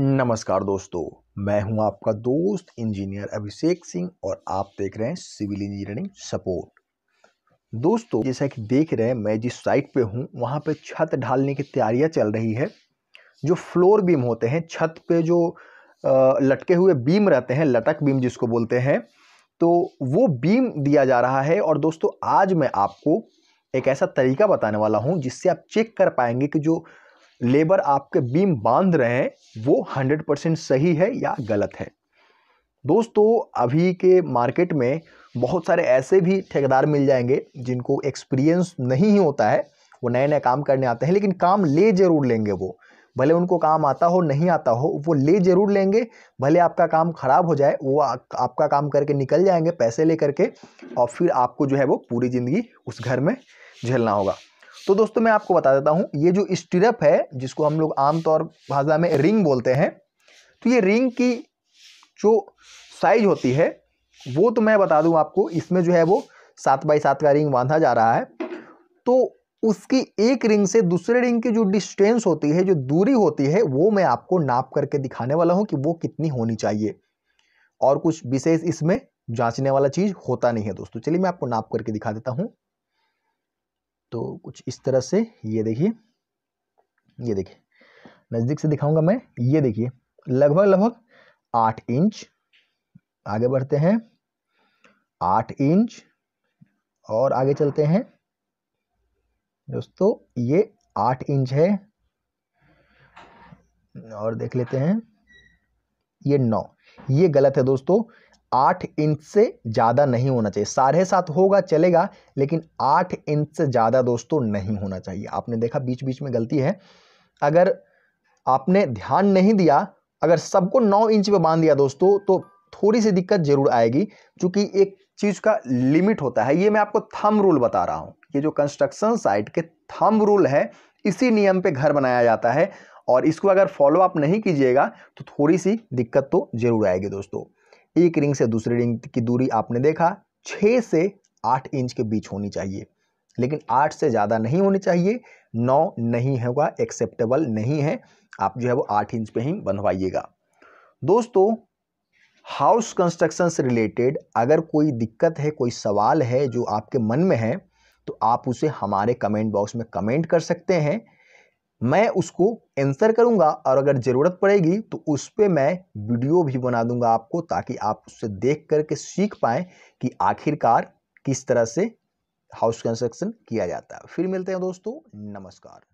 नमस्कार दोस्तों मैं हूं आपका दोस्त इंजीनियर अभिषेक सिंह और आप देख रहे हैं सिविल इंजीनियरिंग सपोर्ट दोस्तों जैसा कि देख रहे हैं मैं जिस साइट पे हूं वहां पे छत ढालने की तैयारियां चल रही है जो फ्लोर बीम होते हैं छत पे जो लटके हुए बीम रहते हैं लटक बीम जिसको बोलते हैं तो वो बीम दिया जा रहा है और दोस्तों आज मैं आपको एक ऐसा तरीका बताने वाला हूँ जिससे आप चेक कर पाएंगे कि जो लेबर आपके बीम बांध रहे हैं वो हंड्रेड परसेंट सही है या गलत है दोस्तों अभी के मार्केट में बहुत सारे ऐसे भी ठेकेदार मिल जाएंगे जिनको एक्सपीरियंस नहीं ही होता है वो नए नए काम करने आते हैं लेकिन काम ले जरूर लेंगे वो भले उनको काम आता हो नहीं आता हो वो ले जरूर लेंगे भले आपका काम ख़राब हो जाए वो आ, आपका काम करके निकल जाएंगे पैसे ले करके और फिर आपको जो है वो पूरी ज़िंदगी उस घर में झेलना होगा तो दोस्तों मैं आपको बता देता हूँ ये जो स्टिरप है जिसको हम लोग आमतौर भाषा में रिंग बोलते हैं तो ये रिंग की जो साइज होती है वो तो मैं बता दूँ आपको इसमें जो है वो सात बाई सात का रिंग बांधा जा रहा है तो उसकी एक रिंग से दूसरे रिंग की जो डिस्टेंस होती है जो दूरी होती है वो मैं आपको नाप करके दिखाने वाला हूँ कि वो कितनी होनी चाहिए और कुछ विशेष इसमें जांचने वाला चीज़ होता नहीं है दोस्तों चलिए मैं आपको नाप करके दिखा देता हूँ तो कुछ इस तरह से ये देखिए ये देखिए नज़दीक से दिखाऊंगा मैं ये देखिए लगभग लगभग आठ इंच आगे बढ़ते हैं आठ इंच और आगे चलते हैं दोस्तों ये आठ इंच है और देख लेते हैं ये नौ ये गलत है दोस्तों आठ इंच से ज़्यादा नहीं होना चाहिए साढ़े सात होगा चलेगा लेकिन आठ इंच से ज़्यादा दोस्तों नहीं होना चाहिए आपने देखा बीच बीच में गलती है अगर आपने ध्यान नहीं दिया अगर सबको नौ इंच पे बांध दिया दोस्तों तो थोड़ी सी दिक्कत जरूर आएगी चूँकि एक चीज़ का लिमिट होता है ये मैं आपको थम रूल बता रहा हूँ ये जो कंस्ट्रक्शन साइट के थम रूल है इसी नियम पे घर बनाया जाता है और इसको अगर फॉलो अप नहीं कीजिएगा तो थोड़ी सी दिक्कत तो जरूर आएगी दोस्तों एक रिंग से दूसरी रिंग की दूरी आपने देखा छः से आठ इंच के बीच होनी चाहिए लेकिन आठ से ज़्यादा नहीं होनी चाहिए नौ नहीं होगा एक्सेप्टेबल नहीं है आप जो है वो आठ इंच पे ही बंधवाइएगा दोस्तों हाउस कंस्ट्रक्शन से रिलेटेड अगर कोई दिक्कत है कोई सवाल है जो आपके मन में है तो आप उसे हमारे कमेंट बॉक्स में कमेंट कर सकते हैं मैं उसको एंसर करूंगा और अगर ज़रूरत पड़ेगी तो उस पर मैं वीडियो भी बना दूंगा आपको ताकि आप उससे देख करके सीख पाएँ कि आखिरकार किस तरह से हाउस कंस्ट्रक्शन किया जाता है फिर मिलते हैं दोस्तों नमस्कार